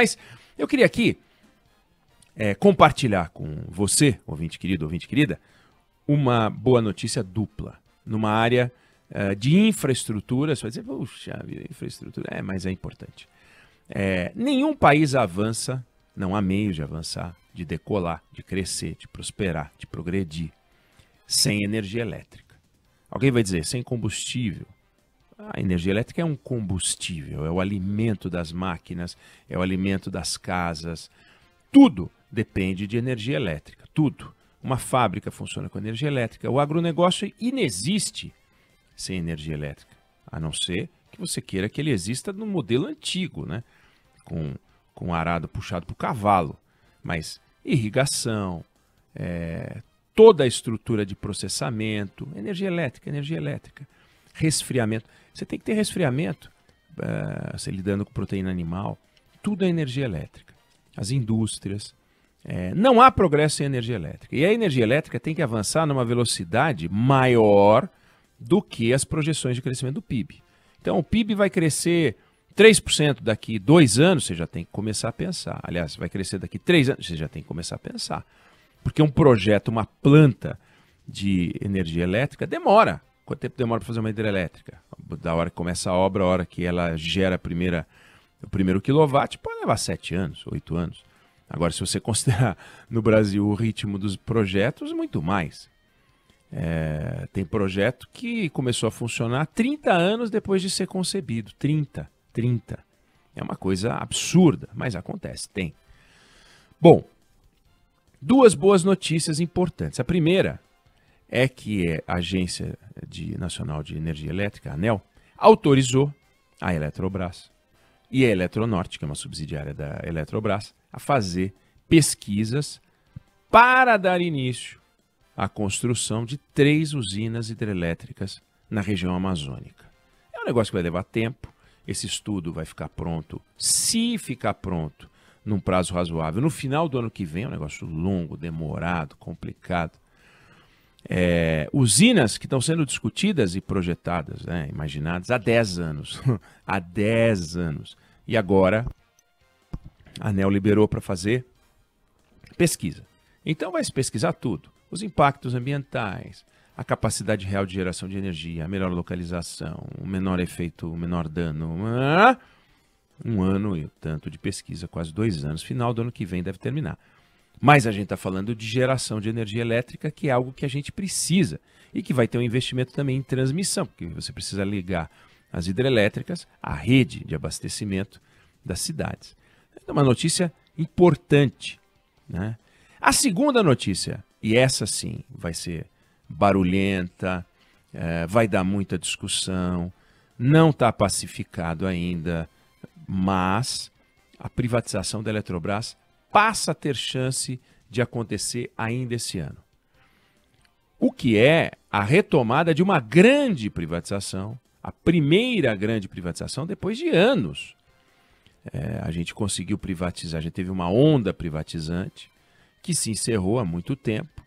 Mas eu queria aqui é, compartilhar com você, ouvinte querido, ouvinte querida, uma boa notícia dupla numa área uh, de infraestrutura. Você vai dizer, puxa infraestrutura, é, mas é importante. É, nenhum país avança, não há meio de avançar, de decolar, de crescer, de prosperar, de progredir, sem energia elétrica. Alguém vai dizer, sem combustível, a energia elétrica é um combustível, é o alimento das máquinas, é o alimento das casas. Tudo depende de energia elétrica, tudo. Uma fábrica funciona com energia elétrica. O agronegócio inexiste sem energia elétrica, a não ser que você queira que ele exista no modelo antigo, né? com, com arado puxado por cavalo. Mas irrigação, é, toda a estrutura de processamento, energia elétrica, energia elétrica resfriamento. Você tem que ter resfriamento, uh, lidando com proteína animal, tudo é energia elétrica. As indústrias. É, não há progresso em energia elétrica. E a energia elétrica tem que avançar numa velocidade maior do que as projeções de crescimento do PIB. Então, o PIB vai crescer 3% daqui dois anos, você já tem que começar a pensar. Aliás, vai crescer daqui três anos, você já tem que começar a pensar. Porque um projeto, uma planta de energia elétrica demora Quanto tempo demora para fazer uma hidrelétrica? Da hora que começa a obra, a hora que ela gera a primeira, o primeiro quilowatt, pode levar sete anos, oito anos. Agora, se você considerar no Brasil o ritmo dos projetos, muito mais. É, tem projeto que começou a funcionar 30 anos depois de ser concebido. 30, 30. É uma coisa absurda, mas acontece, tem. Bom, duas boas notícias importantes. A primeira é que é a Agência de, Nacional de Energia Elétrica, a ANEL, autorizou a Eletrobras e a Eletronorte, que é uma subsidiária da Eletrobras, a fazer pesquisas para dar início à construção de três usinas hidrelétricas na região amazônica. É um negócio que vai levar tempo, esse estudo vai ficar pronto, se ficar pronto, num prazo razoável, no final do ano que vem, é um negócio longo, demorado, complicado é, usinas que estão sendo discutidas e projetadas, né, imaginadas há 10 anos. há 10 anos. E agora a ANEL liberou para fazer pesquisa. Então vai se pesquisar tudo: os impactos ambientais, a capacidade real de geração de energia, a melhor localização, o menor efeito, o menor dano. Ah, um ano e tanto de pesquisa, quase dois anos. Final do ano que vem deve terminar. Mas a gente está falando de geração de energia elétrica, que é algo que a gente precisa e que vai ter um investimento também em transmissão, porque você precisa ligar as hidrelétricas à rede de abastecimento das cidades. É uma notícia importante. Né? A segunda notícia, e essa sim vai ser barulhenta, é, vai dar muita discussão, não está pacificado ainda, mas a privatização da Eletrobras passa a ter chance de acontecer ainda esse ano. O que é a retomada de uma grande privatização, a primeira grande privatização depois de anos. É, a gente conseguiu privatizar, a gente teve uma onda privatizante que se encerrou há muito tempo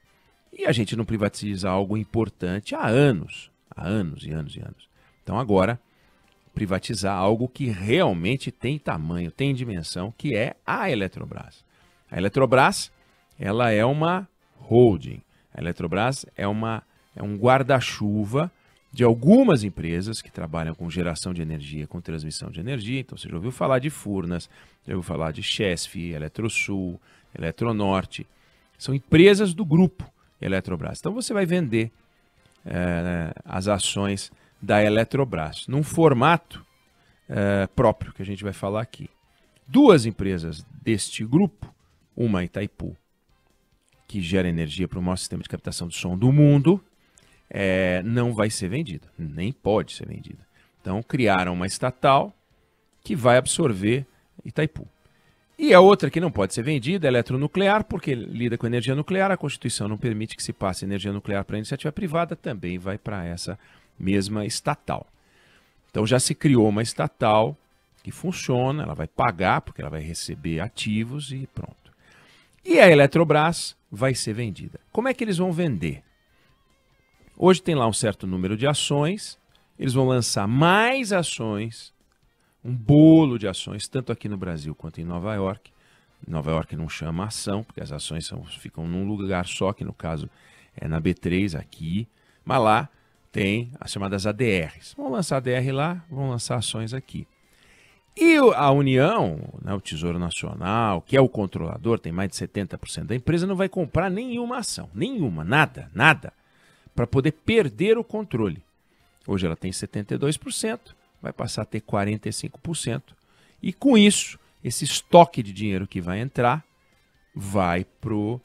e a gente não privatiza algo importante há anos, há anos e anos e anos. Então agora privatizar algo que realmente tem tamanho, tem dimensão, que é a Eletrobras. A Eletrobras, ela é uma holding. A Eletrobras é, uma, é um guarda-chuva de algumas empresas que trabalham com geração de energia, com transmissão de energia. Então, você já ouviu falar de Furnas, já ouviu falar de Chesf, Eletrosul, Eletronorte. São empresas do grupo Eletrobras. Então, você vai vender é, as ações da Eletrobras num formato é, próprio que a gente vai falar aqui. Duas empresas deste grupo uma Itaipu, que gera energia para o maior sistema de captação de som do mundo, é, não vai ser vendida, nem pode ser vendida. Então criaram uma estatal que vai absorver Itaipu. E a outra que não pode ser vendida é eletronuclear, porque lida com energia nuclear, a Constituição não permite que se passe energia nuclear para iniciativa privada, também vai para essa mesma estatal. Então já se criou uma estatal que funciona, ela vai pagar, porque ela vai receber ativos e pronto. E a Eletrobras vai ser vendida. Como é que eles vão vender? Hoje tem lá um certo número de ações, eles vão lançar mais ações, um bolo de ações, tanto aqui no Brasil quanto em Nova York. Nova York não chama ação, porque as ações são, ficam num lugar só, que no caso é na B3 aqui, mas lá tem as chamadas ADRs. Vão lançar ADR lá, vão lançar ações aqui. E a União, né, o Tesouro Nacional, que é o controlador, tem mais de 70% da empresa, não vai comprar nenhuma ação, nenhuma, nada, nada, para poder perder o controle. Hoje ela tem 72%, vai passar a ter 45%. E com isso, esse estoque de dinheiro que vai entrar vai para um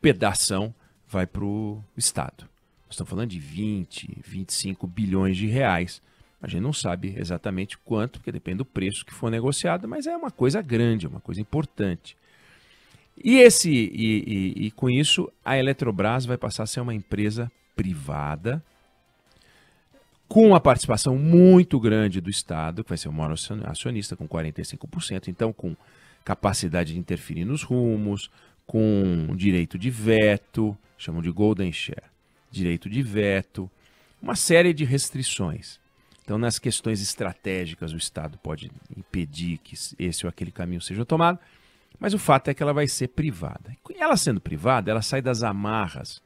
pedação, vai para o Estado. Nós estamos falando de 20, 25 bilhões de reais a gente não sabe exatamente quanto, porque depende do preço que for negociado, mas é uma coisa grande, é uma coisa importante. E, esse, e, e, e com isso, a Eletrobras vai passar a ser uma empresa privada, com uma participação muito grande do Estado, que vai ser o maior acionista, com 45%, então com capacidade de interferir nos rumos, com direito de veto, chamam de Golden Share, direito de veto, uma série de restrições. Então, nas questões estratégicas, o Estado pode impedir que esse ou aquele caminho seja tomado, mas o fato é que ela vai ser privada. E ela sendo privada, ela sai das amarras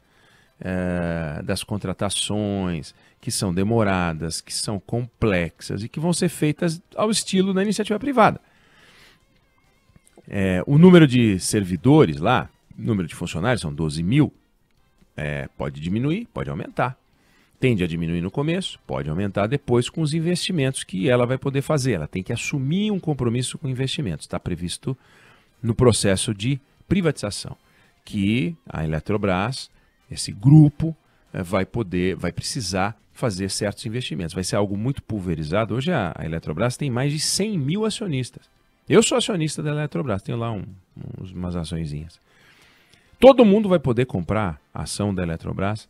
é, das contratações, que são demoradas, que são complexas e que vão ser feitas ao estilo da iniciativa privada. É, o número de servidores lá, número de funcionários, são 12 mil, é, pode diminuir, pode aumentar tende a diminuir no começo, pode aumentar depois com os investimentos que ela vai poder fazer. Ela tem que assumir um compromisso com investimentos. Está previsto no processo de privatização, que a Eletrobras, esse grupo, eh, vai poder, vai precisar fazer certos investimentos. Vai ser algo muito pulverizado. Hoje a Eletrobras tem mais de 100 mil acionistas. Eu sou acionista da Eletrobras, tenho lá um, umas açõezinhas. Todo mundo vai poder comprar ação da Eletrobras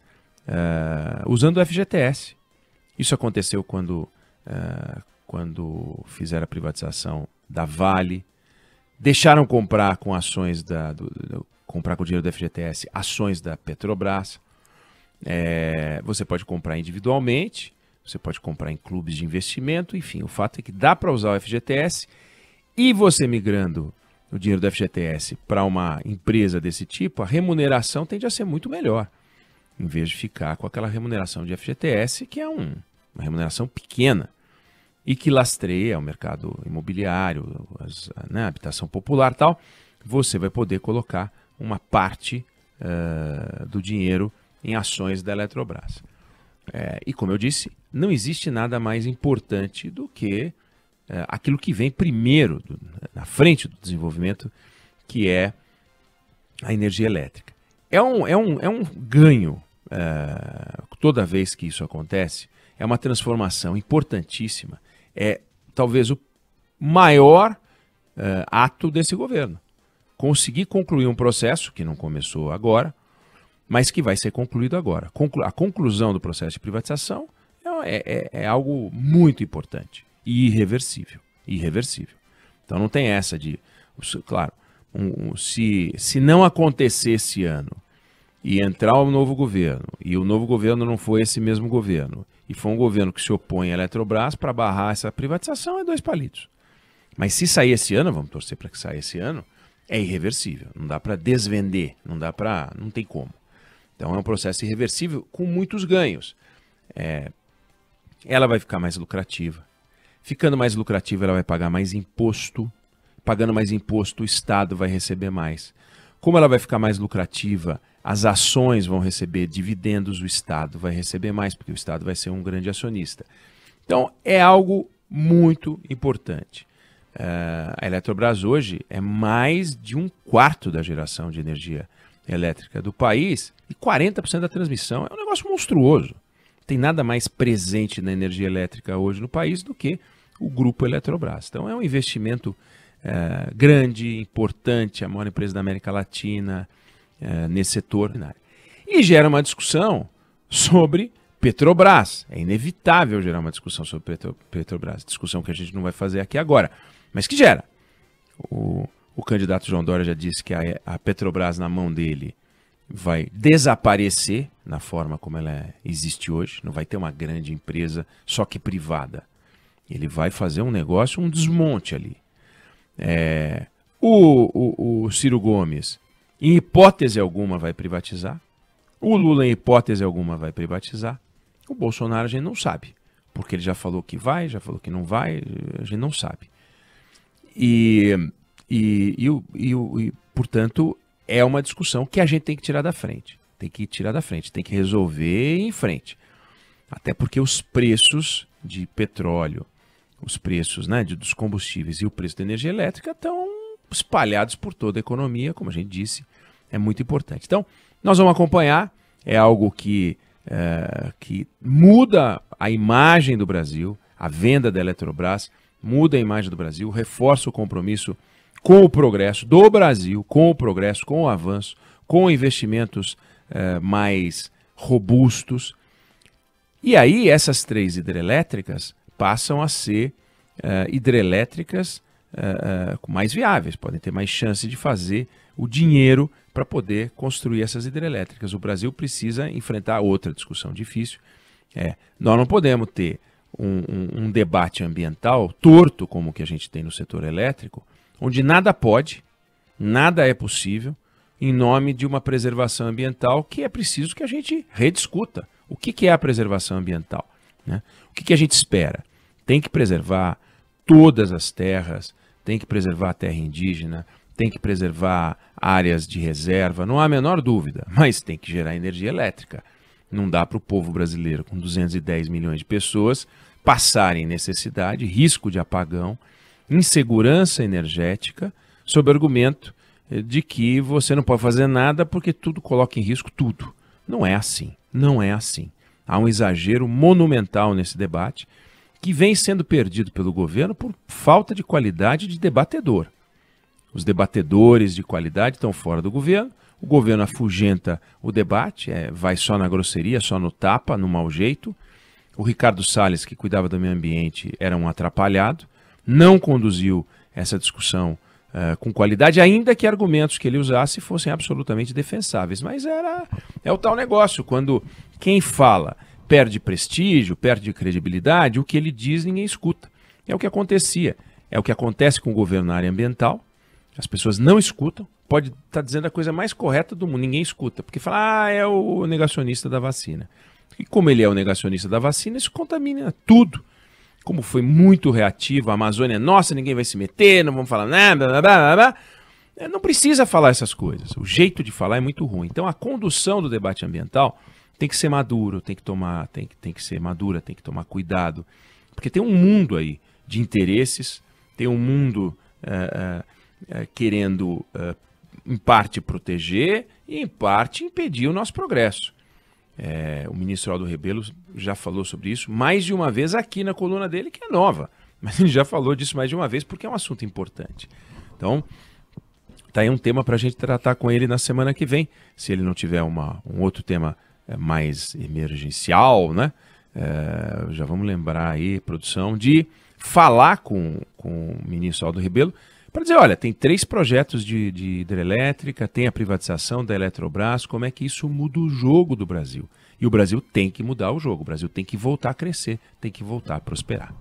uh, usando o FGTS. Isso aconteceu quando, uh, quando fizeram a privatização da Vale, deixaram comprar com ações da. Do, do, comprar com o dinheiro do FGTS ações da Petrobras. É, você pode comprar individualmente, você pode comprar em clubes de investimento, enfim, o fato é que dá para usar o FGTS e você migrando o dinheiro do FGTS para uma empresa desse tipo, a remuneração tende a ser muito melhor em vez de ficar com aquela remuneração de FGTS, que é um, uma remuneração pequena e que lastreia o mercado imobiliário, as, né, a habitação popular tal, você vai poder colocar uma parte uh, do dinheiro em ações da Eletrobras. É, e como eu disse, não existe nada mais importante do que uh, aquilo que vem primeiro, do, na frente do desenvolvimento, que é a energia elétrica. É um, é um, é um ganho uh, toda vez que isso acontece, é uma transformação importantíssima. É talvez o maior uh, ato desse governo. Conseguir concluir um processo que não começou agora, mas que vai ser concluído agora. Conclu a conclusão do processo de privatização é, é, é, é algo muito importante e irreversível. Irreversível. Então não tem essa de. Claro, um, um, se, se não acontecer esse ano e entrar um novo governo, e o novo governo não foi esse mesmo governo, e foi um governo que se opõe à Eletrobras para barrar essa privatização, é dois palitos. Mas se sair esse ano, vamos torcer para que saia esse ano, é irreversível. Não dá para desvender, não dá para, não tem como. Então é um processo irreversível com muitos ganhos. É, ela vai ficar mais lucrativa. Ficando mais lucrativa, ela vai pagar mais imposto. Pagando mais imposto, o Estado vai receber mais. Como ela vai ficar mais lucrativa, as ações vão receber dividendos, o Estado vai receber mais, porque o Estado vai ser um grande acionista. Então, é algo muito importante. Uh, a Eletrobras hoje é mais de um quarto da geração de energia elétrica do país e 40% da transmissão. É um negócio monstruoso. Tem nada mais presente na energia elétrica hoje no país do que o grupo Eletrobras. Então, é um investimento é, grande, importante, a maior empresa da América Latina é, nesse setor. E gera uma discussão sobre Petrobras. É inevitável gerar uma discussão sobre Petro, Petrobras, discussão que a gente não vai fazer aqui agora, mas que gera. O, o candidato João Dória já disse que a, a Petrobras na mão dele vai desaparecer na forma como ela existe hoje, não vai ter uma grande empresa, só que privada. Ele vai fazer um negócio, um desmonte ali. É, o, o, o Ciro Gomes, em hipótese alguma, vai privatizar. O Lula, em hipótese alguma, vai privatizar. O Bolsonaro a gente não sabe, porque ele já falou que vai, já falou que não vai, a gente não sabe. E, e, e, e, e portanto, é uma discussão que a gente tem que tirar da frente. Tem que tirar da frente, tem que resolver em frente. Até porque os preços de petróleo, os preços né, dos combustíveis e o preço da energia elétrica estão espalhados por toda a economia, como a gente disse, é muito importante. Então, nós vamos acompanhar, é algo que, é, que muda a imagem do Brasil, a venda da Eletrobras muda a imagem do Brasil, reforça o compromisso com o progresso do Brasil, com o progresso, com o avanço, com investimentos eh, mais robustos. E aí, essas três hidrelétricas passam a ser uh, hidrelétricas uh, mais viáveis, podem ter mais chance de fazer o dinheiro para poder construir essas hidrelétricas. O Brasil precisa enfrentar outra discussão difícil. É, nós não podemos ter um, um, um debate ambiental torto como o que a gente tem no setor elétrico, onde nada pode, nada é possível, em nome de uma preservação ambiental que é preciso que a gente rediscuta. O que, que é a preservação ambiental? Né? O que, que a gente espera? Tem que preservar todas as terras, tem que preservar a terra indígena, tem que preservar áreas de reserva, não há a menor dúvida, mas tem que gerar energia elétrica. Não dá para o povo brasileiro, com 210 milhões de pessoas, passarem necessidade, risco de apagão, insegurança energética, sob argumento eh, de que você não pode fazer nada porque tudo coloca em risco tudo. Não é assim, não é assim. Há um exagero monumental nesse debate que vem sendo perdido pelo governo por falta de qualidade de debatedor. Os debatedores de qualidade estão fora do governo, o governo afugenta o debate, é, vai só na grosseria, só no tapa, no mau jeito. O Ricardo Salles, que cuidava do meio ambiente, era um atrapalhado, não conduziu essa discussão é, com qualidade, ainda que argumentos que ele usasse fossem absolutamente defensáveis. Mas era é o tal negócio, quando quem fala perde prestígio, perde credibilidade, o que ele diz ninguém escuta. É o que acontecia, é o que acontece com o governo na área ambiental, as pessoas não escutam, pode estar tá dizendo a coisa mais correta do mundo, ninguém escuta, porque fala, ah, é o negacionista da vacina. E como ele é o negacionista da vacina, isso contamina tudo como foi muito reativo, a Amazônia é nossa, ninguém vai se meter, não vamos falar nada, blá, blá, blá, blá. não precisa falar essas coisas. O jeito de falar é muito ruim. Então a condução do debate ambiental tem que ser maduro, tem que tomar, tem, tem que ser madura, tem que tomar cuidado, porque tem um mundo aí de interesses, tem um mundo é, é, querendo, é, em parte, proteger e, em parte, impedir o nosso progresso. É, o ministro Aldo Rebelo já falou sobre isso mais de uma vez aqui na coluna dele, que é nova. Mas ele já falou disso mais de uma vez porque é um assunto importante. Então, tá aí um tema para a gente tratar com ele na semana que vem, se ele não tiver uma, um outro tema é, mais emergencial, né? É, já vamos lembrar aí, produção, de falar com, com o ministro Aldo Rebelo para dizer, olha, tem três projetos de, de hidrelétrica, tem a privatização da Eletrobras, como é que isso muda o jogo do Brasil? E o Brasil tem que mudar o jogo, o Brasil tem que voltar a crescer, tem que voltar a prosperar.